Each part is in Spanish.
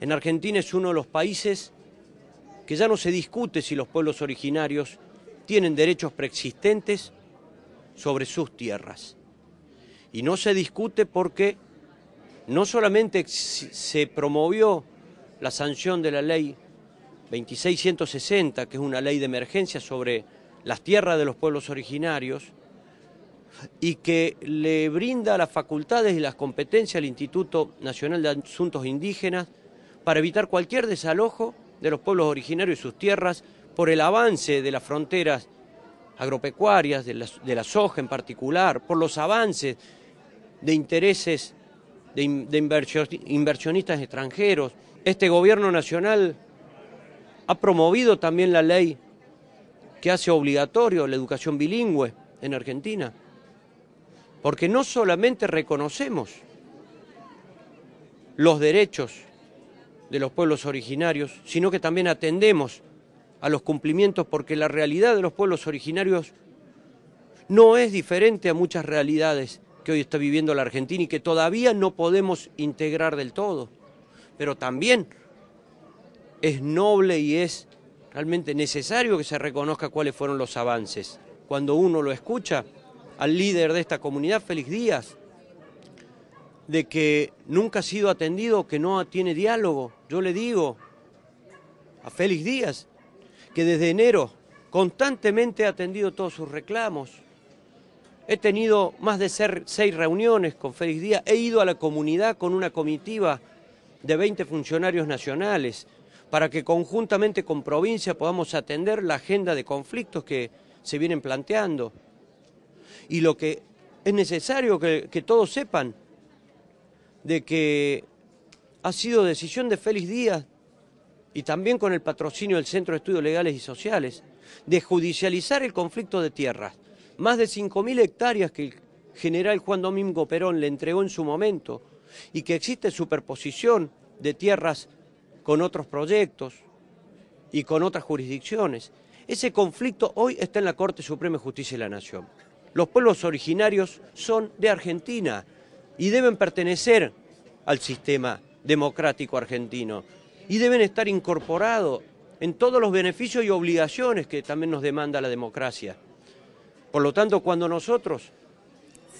En Argentina es uno de los países que ya no se discute si los pueblos originarios tienen derechos preexistentes sobre sus tierras. Y no se discute porque no solamente se promovió la sanción de la ley 2660, que es una ley de emergencia sobre las tierras de los pueblos originarios, y que le brinda las facultades y las competencias al Instituto Nacional de Asuntos Indígenas para evitar cualquier desalojo de los pueblos originarios y sus tierras por el avance de las fronteras agropecuarias, de la, de soja en particular, por los avances de intereses de inversionistas extranjeros. Este gobierno nacional ha promovido también la ley que hace obligatorio la educación bilingüe en Argentina, porque no solamente reconocemos los derechos de los pueblos originarios, sino que también atendemos a los cumplimientos porque la realidad de los pueblos originarios no es diferente a muchas realidades que hoy está viviendo la Argentina y que todavía no podemos integrar del todo. Pero también es noble y es realmente necesario que se reconozca cuáles fueron los avances. Cuando uno lo escucha, al líder de esta comunidad, Félix Díaz, de que nunca ha sido atendido, que no tiene diálogo. Yo le digo a Félix Díaz que desde enero constantemente he atendido todos sus reclamos. He tenido más de seis reuniones con Félix Díaz. He ido a la comunidad con una comitiva de 20 funcionarios nacionales para que conjuntamente con provincia podamos atender la agenda de conflictos que se vienen planteando. Y lo que es necesario que, que todos sepan de que ha sido decisión de Félix Díaz y también con el patrocinio del Centro de Estudios Legales y Sociales, de judicializar el conflicto de tierras. Más de 5.000 hectáreas que el general Juan Domingo Perón le entregó en su momento y que existe superposición de tierras con otros proyectos y con otras jurisdicciones. Ese conflicto hoy está en la Corte Suprema de Justicia de la Nación. Los pueblos originarios son de Argentina, y deben pertenecer al sistema democrático argentino y deben estar incorporados en todos los beneficios y obligaciones que también nos demanda la democracia. Por lo tanto, cuando nosotros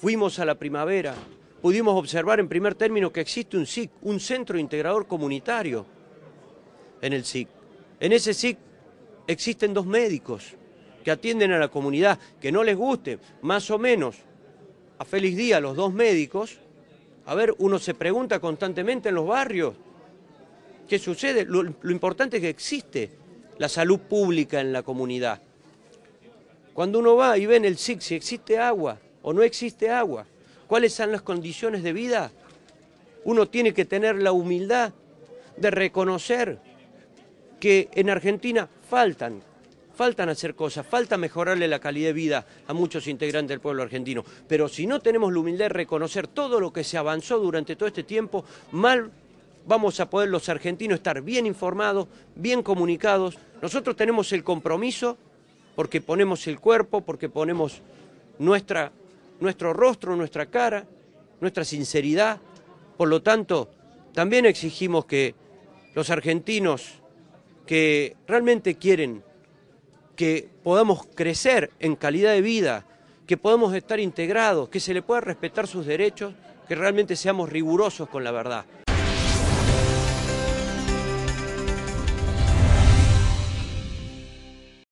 fuimos a la primavera, pudimos observar en primer término que existe un SIC, un centro integrador comunitario en el SIC. En ese SIC existen dos médicos que atienden a la comunidad, que no les guste, más o menos, a feliz día los dos médicos, a ver, uno se pregunta constantemente en los barrios, ¿qué sucede? Lo, importante es que existe la salud pública en la comunidad. Cuando uno va y ve en el SIC si existe agua o no existe agua, cuáles son las condiciones de vida, uno tiene que tener la humildad de reconocer que en Argentina faltan faltan hacer cosas, falta mejorarle la calidad de vida a muchos integrantes del pueblo argentino. Pero si no tenemos la humildad de reconocer todo lo que se avanzó durante todo este tiempo, mal vamos a poder los argentinos estar bien informados, bien comunicados. Nosotros tenemos el compromiso porque ponemos el cuerpo, porque ponemos nuestra, nuestro rostro, nuestra cara, nuestra sinceridad. Por lo tanto, también exigimos que los argentinos que realmente quieren que podamos crecer en calidad de vida, que podamos estar integrados, que se le pueda respetar sus derechos, que realmente seamos rigurosos con la verdad.